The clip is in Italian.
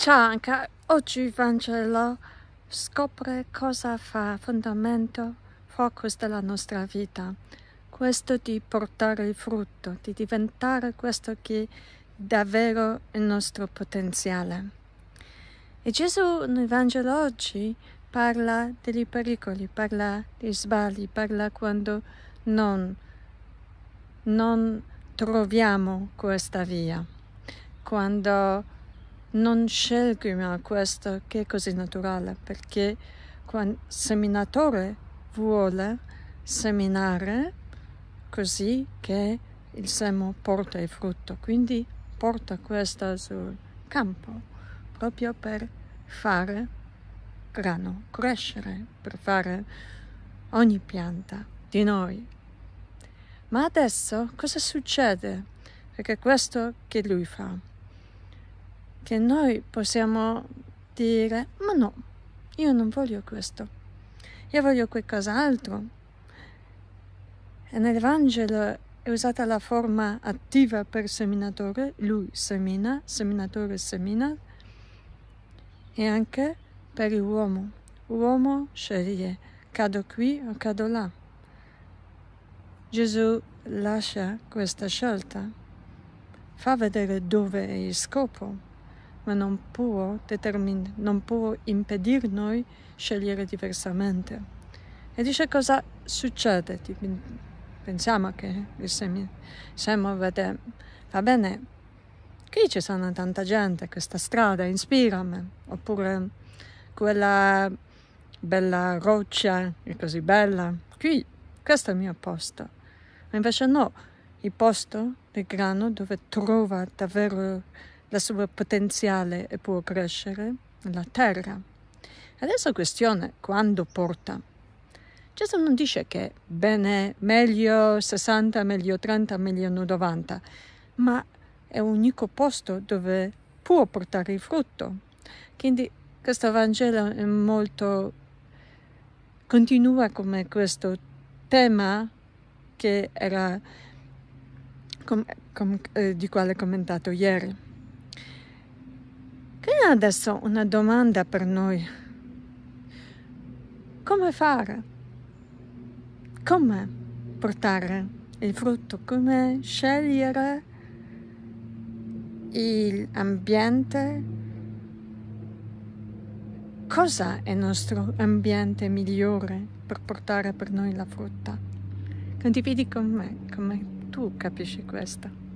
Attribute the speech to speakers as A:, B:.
A: Ciao anche oggi il Vangelo scopre cosa fa fondamento, focus della nostra vita. Questo di portare il frutto, di diventare questo che è davvero il nostro potenziale. E Gesù nel Vangelo oggi parla dei pericoli, parla dei sbagli, parla quando non, non troviamo questa via, quando non scelgo a questo che è così naturale, perché quando seminatore vuole seminare così che il semo porta il frutto, quindi porta questo sul campo proprio per fare grano, crescere, per fare ogni pianta di noi. Ma adesso cosa succede? Perché questo che lui fa che noi possiamo dire ma no, io non voglio questo, io voglio qualcos'altro. E Vangelo è usata la forma attiva per seminatore, lui semina, seminatore semina, e anche per l'uomo. L'uomo sceglie, cado qui o cado là. Gesù lascia questa scelta, fa vedere dove è il scopo ma non può, determin- non può impedire noi scegliere diversamente. E dice cosa succede? Pensiamo che il semi, semo vede, va bene, qui ci sono tanta gente, questa strada ispira me, oppure quella bella roccia è così bella, qui, questo è il mio posto. Ma invece no, il posto, il grano dove trova davvero la sua potenziale e può crescere la terra. Adesso la questione è quando porta. Gesù non dice che bene, meglio 60, meglio 30, meglio 90, ma è l'unico posto dove può portare il frutto. Quindi questo Vangelo è molto... continua come questo tema che era com, com, eh, di quale ho commentato ieri adesso una domanda per noi. Come fare? Come portare il frutto? Come scegliere l'ambiente? Cosa è il nostro ambiente migliore per portare per noi la frutta? Condividi con me come tu capisci questo.